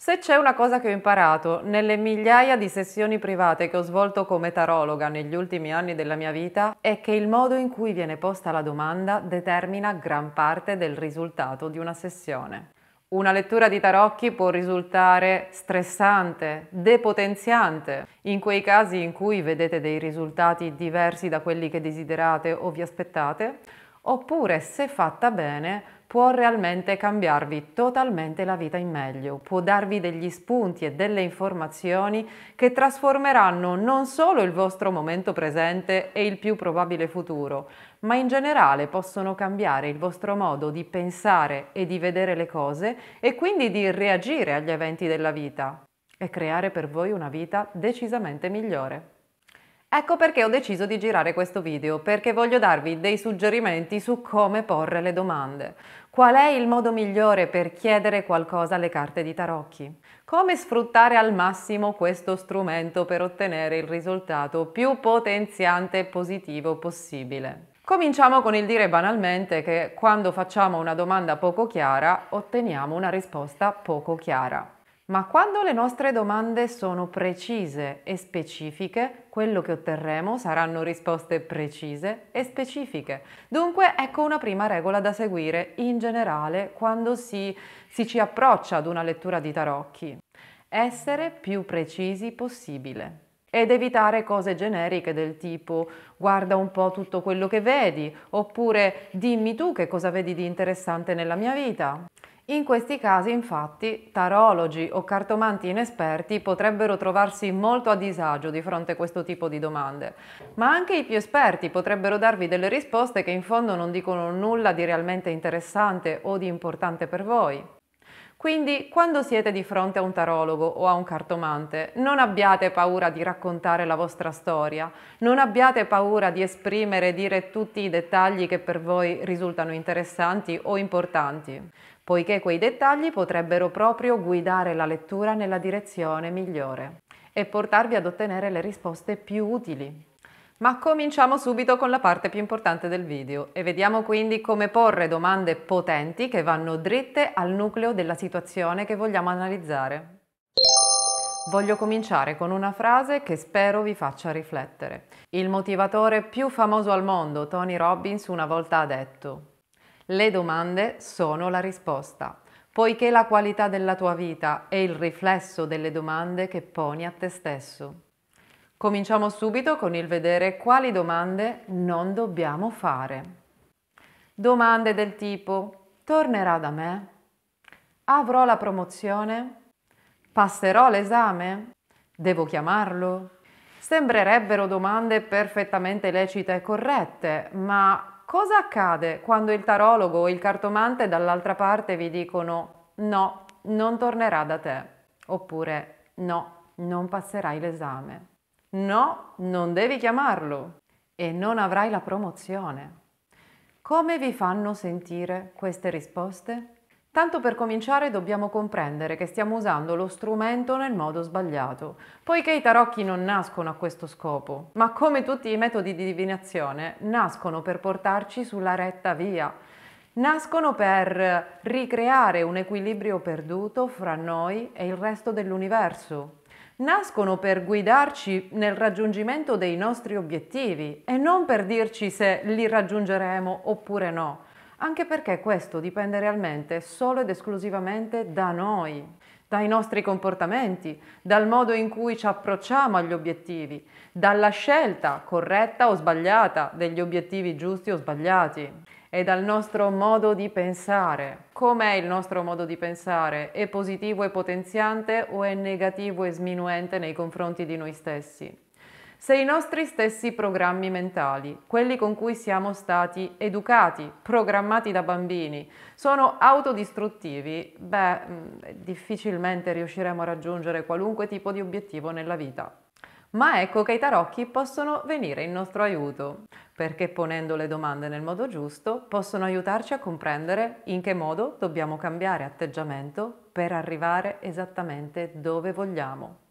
Se c'è una cosa che ho imparato nelle migliaia di sessioni private che ho svolto come tarologa negli ultimi anni della mia vita è che il modo in cui viene posta la domanda determina gran parte del risultato di una sessione. Una lettura di tarocchi può risultare stressante, depotenziante. In quei casi in cui vedete dei risultati diversi da quelli che desiderate o vi aspettate, oppure se fatta bene può realmente cambiarvi totalmente la vita in meglio, può darvi degli spunti e delle informazioni che trasformeranno non solo il vostro momento presente e il più probabile futuro, ma in generale possono cambiare il vostro modo di pensare e di vedere le cose e quindi di reagire agli eventi della vita e creare per voi una vita decisamente migliore. Ecco perché ho deciso di girare questo video, perché voglio darvi dei suggerimenti su come porre le domande. Qual è il modo migliore per chiedere qualcosa alle carte di tarocchi? Come sfruttare al massimo questo strumento per ottenere il risultato più potenziante e positivo possibile? Cominciamo con il dire banalmente che quando facciamo una domanda poco chiara otteniamo una risposta poco chiara. Ma quando le nostre domande sono precise e specifiche, quello che otterremo saranno risposte precise e specifiche. Dunque ecco una prima regola da seguire in generale quando si, si ci approccia ad una lettura di tarocchi. Essere più precisi possibile ed evitare cose generiche del tipo guarda un po' tutto quello che vedi oppure dimmi tu che cosa vedi di interessante nella mia vita. In questi casi, infatti, tarologi o cartomanti inesperti potrebbero trovarsi molto a disagio di fronte a questo tipo di domande, ma anche i più esperti potrebbero darvi delle risposte che in fondo non dicono nulla di realmente interessante o di importante per voi. Quindi, quando siete di fronte a un tarologo o a un cartomante, non abbiate paura di raccontare la vostra storia, non abbiate paura di esprimere e dire tutti i dettagli che per voi risultano interessanti o importanti poiché quei dettagli potrebbero proprio guidare la lettura nella direzione migliore e portarvi ad ottenere le risposte più utili. Ma cominciamo subito con la parte più importante del video e vediamo quindi come porre domande potenti che vanno dritte al nucleo della situazione che vogliamo analizzare. Voglio cominciare con una frase che spero vi faccia riflettere. Il motivatore più famoso al mondo, Tony Robbins, una volta ha detto le domande sono la risposta, poiché la qualità della tua vita è il riflesso delle domande che poni a te stesso. Cominciamo subito con il vedere quali domande non dobbiamo fare. Domande del tipo tornerà da me? Avrò la promozione? Passerò l'esame? Devo chiamarlo? Sembrerebbero domande perfettamente lecite e corrette, ma Cosa accade quando il tarologo o il cartomante dall'altra parte vi dicono no, non tornerà da te, oppure no, non passerai l'esame, no, non devi chiamarlo e non avrai la promozione? Come vi fanno sentire queste risposte? Tanto per cominciare dobbiamo comprendere che stiamo usando lo strumento nel modo sbagliato, poiché i tarocchi non nascono a questo scopo, ma come tutti i metodi di divinazione nascono per portarci sulla retta via, nascono per ricreare un equilibrio perduto fra noi e il resto dell'universo, nascono per guidarci nel raggiungimento dei nostri obiettivi e non per dirci se li raggiungeremo oppure no anche perché questo dipende realmente solo ed esclusivamente da noi, dai nostri comportamenti, dal modo in cui ci approcciamo agli obiettivi, dalla scelta corretta o sbagliata degli obiettivi giusti o sbagliati e dal nostro modo di pensare. Com'è il nostro modo di pensare? È positivo e potenziante o è negativo e sminuente nei confronti di noi stessi? se i nostri stessi programmi mentali, quelli con cui siamo stati educati, programmati da bambini, sono autodistruttivi, beh, mm, difficilmente riusciremo a raggiungere qualunque tipo di obiettivo nella vita. Ma ecco che i tarocchi possono venire in nostro aiuto, perché ponendo le domande nel modo giusto possono aiutarci a comprendere in che modo dobbiamo cambiare atteggiamento per arrivare esattamente dove vogliamo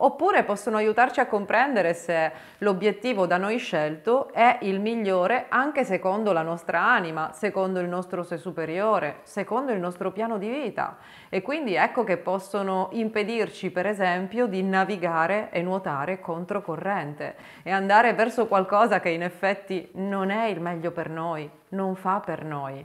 oppure possono aiutarci a comprendere se l'obiettivo da noi scelto è il migliore anche secondo la nostra anima, secondo il nostro sé superiore, secondo il nostro piano di vita e quindi ecco che possono impedirci per esempio di navigare e nuotare controcorrente e andare verso qualcosa che in effetti non è il meglio per noi, non fa per noi.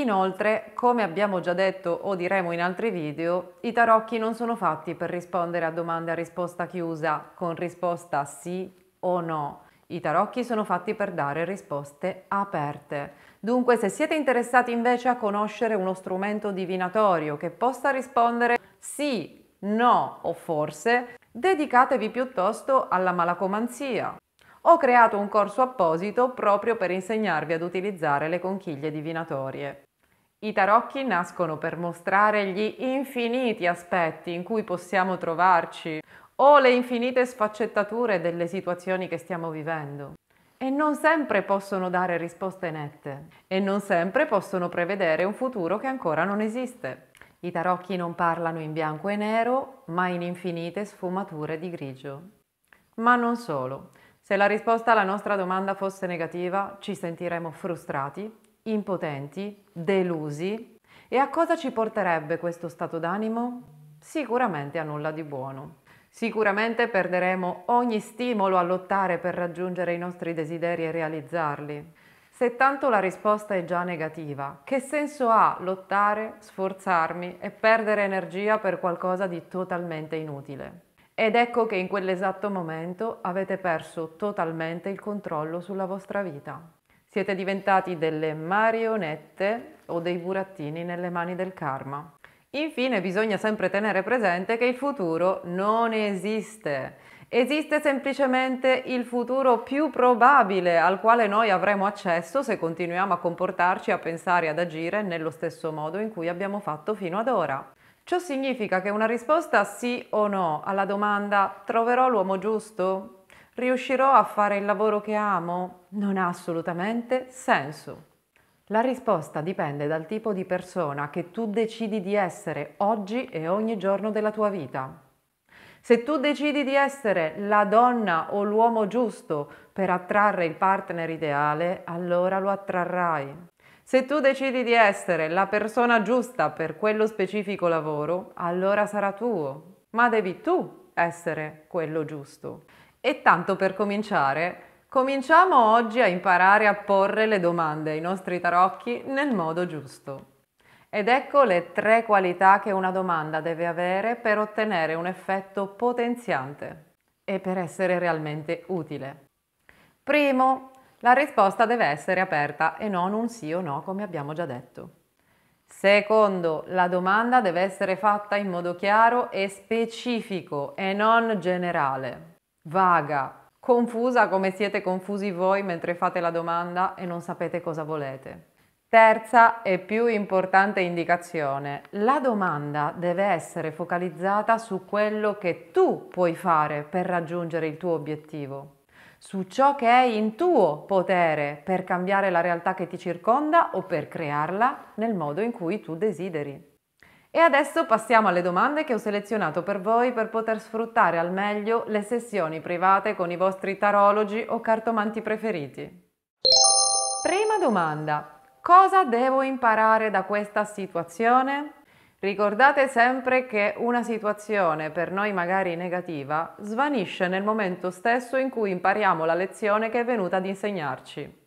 Inoltre, come abbiamo già detto o diremo in altri video, i tarocchi non sono fatti per rispondere a domande a risposta chiusa con risposta sì o no. I tarocchi sono fatti per dare risposte aperte. Dunque, se siete interessati invece a conoscere uno strumento divinatorio che possa rispondere sì, no o forse, dedicatevi piuttosto alla malacomanzia. Ho creato un corso apposito proprio per insegnarvi ad utilizzare le conchiglie divinatorie. I tarocchi nascono per mostrare gli infiniti aspetti in cui possiamo trovarci o le infinite sfaccettature delle situazioni che stiamo vivendo. E non sempre possono dare risposte nette e non sempre possono prevedere un futuro che ancora non esiste. I tarocchi non parlano in bianco e nero, ma in infinite sfumature di grigio. Ma non solo. Se la risposta alla nostra domanda fosse negativa, ci sentiremo frustrati impotenti, delusi e a cosa ci porterebbe questo stato d'animo? Sicuramente a nulla di buono. Sicuramente perderemo ogni stimolo a lottare per raggiungere i nostri desideri e realizzarli. Se tanto la risposta è già negativa, che senso ha lottare, sforzarmi e perdere energia per qualcosa di totalmente inutile? Ed ecco che in quell'esatto momento avete perso totalmente il controllo sulla vostra vita. Siete diventati delle marionette o dei burattini nelle mani del karma. Infine bisogna sempre tenere presente che il futuro non esiste. Esiste semplicemente il futuro più probabile al quale noi avremo accesso se continuiamo a comportarci, a pensare e ad agire nello stesso modo in cui abbiamo fatto fino ad ora. Ciò significa che una risposta sì o no alla domanda troverò l'uomo giusto? Riuscirò a fare il lavoro che amo? Non ha assolutamente senso. La risposta dipende dal tipo di persona che tu decidi di essere oggi e ogni giorno della tua vita. Se tu decidi di essere la donna o l'uomo giusto per attrarre il partner ideale, allora lo attrarrai. Se tu decidi di essere la persona giusta per quello specifico lavoro, allora sarà tuo. Ma devi tu essere quello giusto. E tanto per cominciare, cominciamo oggi a imparare a porre le domande ai nostri tarocchi nel modo giusto. Ed ecco le tre qualità che una domanda deve avere per ottenere un effetto potenziante e per essere realmente utile. Primo, la risposta deve essere aperta e non un sì o no come abbiamo già detto. Secondo, la domanda deve essere fatta in modo chiaro e specifico e non generale vaga, confusa come siete confusi voi mentre fate la domanda e non sapete cosa volete. Terza e più importante indicazione, la domanda deve essere focalizzata su quello che tu puoi fare per raggiungere il tuo obiettivo, su ciò che è in tuo potere per cambiare la realtà che ti circonda o per crearla nel modo in cui tu desideri. E adesso passiamo alle domande che ho selezionato per voi per poter sfruttare al meglio le sessioni private con i vostri tarologi o cartomanti preferiti. Prima domanda. Cosa devo imparare da questa situazione? Ricordate sempre che una situazione per noi magari negativa svanisce nel momento stesso in cui impariamo la lezione che è venuta ad insegnarci.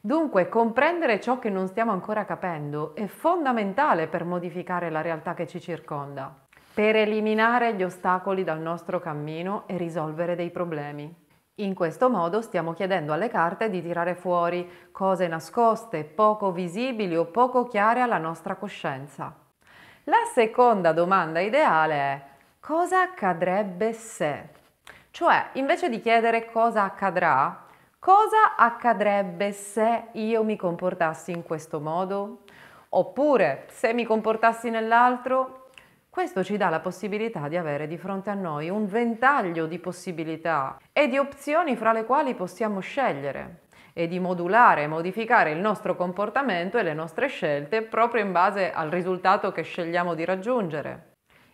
Dunque, comprendere ciò che non stiamo ancora capendo è fondamentale per modificare la realtà che ci circonda, per eliminare gli ostacoli dal nostro cammino e risolvere dei problemi. In questo modo stiamo chiedendo alle carte di tirare fuori cose nascoste, poco visibili o poco chiare alla nostra coscienza. La seconda domanda ideale è cosa accadrebbe se? Cioè, invece di chiedere cosa accadrà, Cosa accadrebbe se io mi comportassi in questo modo? Oppure se mi comportassi nell'altro? Questo ci dà la possibilità di avere di fronte a noi un ventaglio di possibilità e di opzioni fra le quali possiamo scegliere e di modulare e modificare il nostro comportamento e le nostre scelte proprio in base al risultato che scegliamo di raggiungere.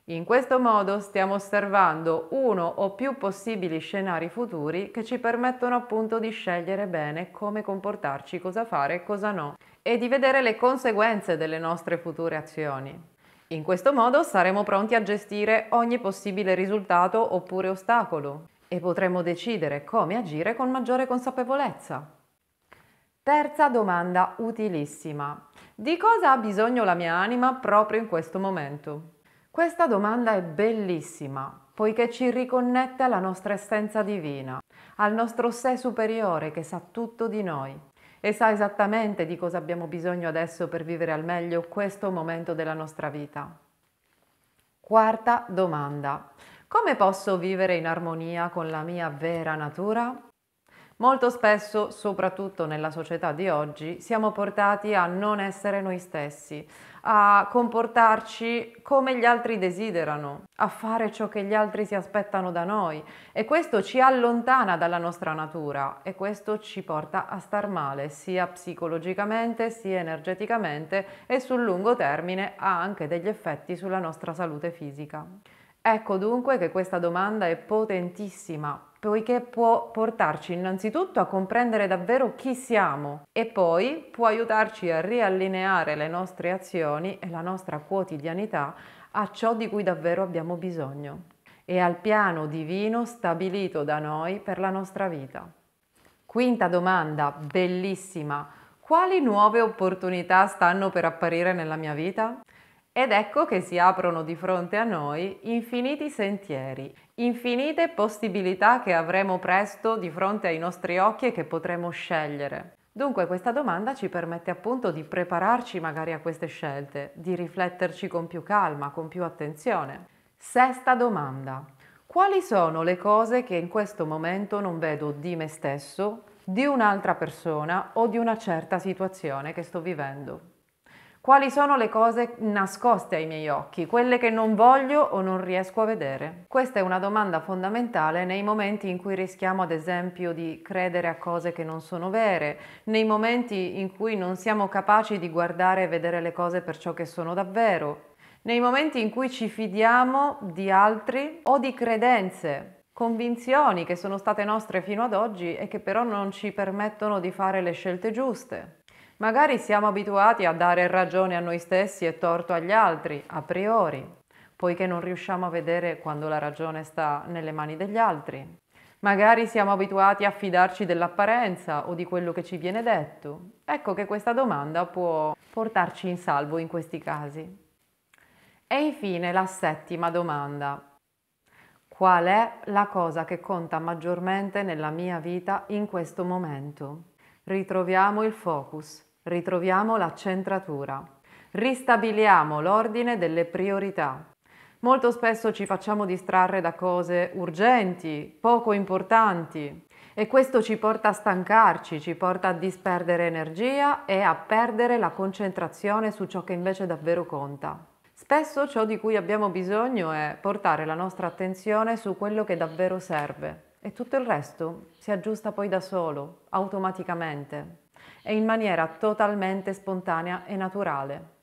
In questo modo stiamo osservando uno o più possibili scenari futuri che ci permettono appunto di scegliere bene come comportarci, cosa fare e cosa no, e di vedere le conseguenze delle nostre future azioni. In questo modo saremo pronti a gestire ogni possibile risultato oppure ostacolo e potremo decidere come agire con maggiore consapevolezza. Terza domanda utilissima. Di cosa ha bisogno la mia anima proprio in questo momento? Questa domanda è bellissima poiché ci riconnette alla nostra essenza divina, al nostro sé superiore che sa tutto di noi e sa esattamente di cosa abbiamo bisogno adesso per vivere al meglio questo momento della nostra vita. Quarta domanda. Come posso vivere in armonia con la mia vera natura? Molto spesso, soprattutto nella società di oggi, siamo portati a non essere noi stessi, a comportarci come gli altri desiderano, a fare ciò che gli altri si aspettano da noi e questo ci allontana dalla nostra natura e questo ci porta a star male sia psicologicamente sia energeticamente e sul lungo termine ha anche degli effetti sulla nostra salute fisica. Ecco dunque che questa domanda è potentissima poiché può portarci innanzitutto a comprendere davvero chi siamo e poi può aiutarci a riallineare le nostre azioni e la nostra quotidianità a ciò di cui davvero abbiamo bisogno e al piano divino stabilito da noi per la nostra vita. Quinta domanda, bellissima. Quali nuove opportunità stanno per apparire nella mia vita? Ed ecco che si aprono di fronte a noi infiniti sentieri, infinite possibilità che avremo presto di fronte ai nostri occhi e che potremo scegliere. Dunque questa domanda ci permette appunto di prepararci magari a queste scelte, di rifletterci con più calma, con più attenzione. Sesta domanda. Quali sono le cose che in questo momento non vedo di me stesso, di un'altra persona o di una certa situazione che sto vivendo? Quali sono le cose nascoste ai miei occhi, quelle che non voglio o non riesco a vedere? Questa è una domanda fondamentale nei momenti in cui rischiamo ad esempio di credere a cose che non sono vere, nei momenti in cui non siamo capaci di guardare e vedere le cose per ciò che sono davvero, nei momenti in cui ci fidiamo di altri o di credenze convinzioni che sono state nostre fino ad oggi e che però non ci permettono di fare le scelte giuste. Magari siamo abituati a dare ragione a noi stessi e torto agli altri, a priori, poiché non riusciamo a vedere quando la ragione sta nelle mani degli altri. Magari siamo abituati a fidarci dell'apparenza o di quello che ci viene detto. Ecco che questa domanda può portarci in salvo in questi casi. E infine la settima domanda. Qual è la cosa che conta maggiormente nella mia vita in questo momento? Ritroviamo il focus, ritroviamo la centratura, ristabiliamo l'ordine delle priorità. Molto spesso ci facciamo distrarre da cose urgenti, poco importanti e questo ci porta a stancarci, ci porta a disperdere energia e a perdere la concentrazione su ciò che invece davvero conta. Spesso ciò di cui abbiamo bisogno è portare la nostra attenzione su quello che davvero serve, e tutto il resto si aggiusta poi da solo, automaticamente e in maniera totalmente spontanea e naturale.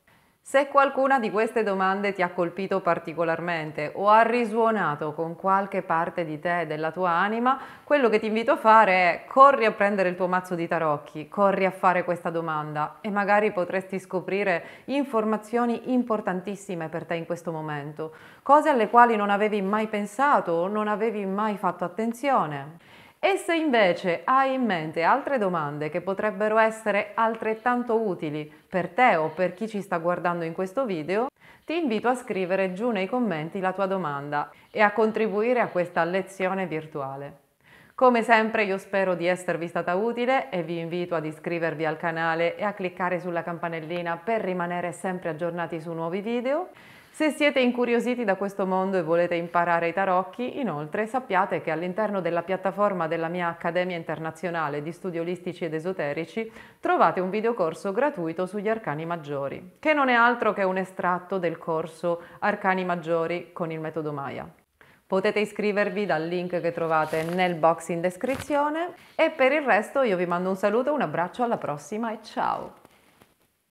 Se qualcuna di queste domande ti ha colpito particolarmente o ha risuonato con qualche parte di te e della tua anima, quello che ti invito a fare è corri a prendere il tuo mazzo di tarocchi, corri a fare questa domanda e magari potresti scoprire informazioni importantissime per te in questo momento, cose alle quali non avevi mai pensato o non avevi mai fatto attenzione. E se invece hai in mente altre domande che potrebbero essere altrettanto utili per te o per chi ci sta guardando in questo video, ti invito a scrivere giù nei commenti la tua domanda e a contribuire a questa lezione virtuale. Come sempre io spero di esservi stata utile e vi invito ad iscrivervi al canale e a cliccare sulla campanellina per rimanere sempre aggiornati su nuovi video. Se siete incuriositi da questo mondo e volete imparare i tarocchi, inoltre sappiate che all'interno della piattaforma della mia Accademia Internazionale di Studi Olistici ed Esoterici trovate un videocorso gratuito sugli arcani maggiori, che non è altro che un estratto del corso Arcani Maggiori con il metodo Maya. Potete iscrivervi dal link che trovate nel box in descrizione e per il resto io vi mando un saluto, un abbraccio, alla prossima e ciao!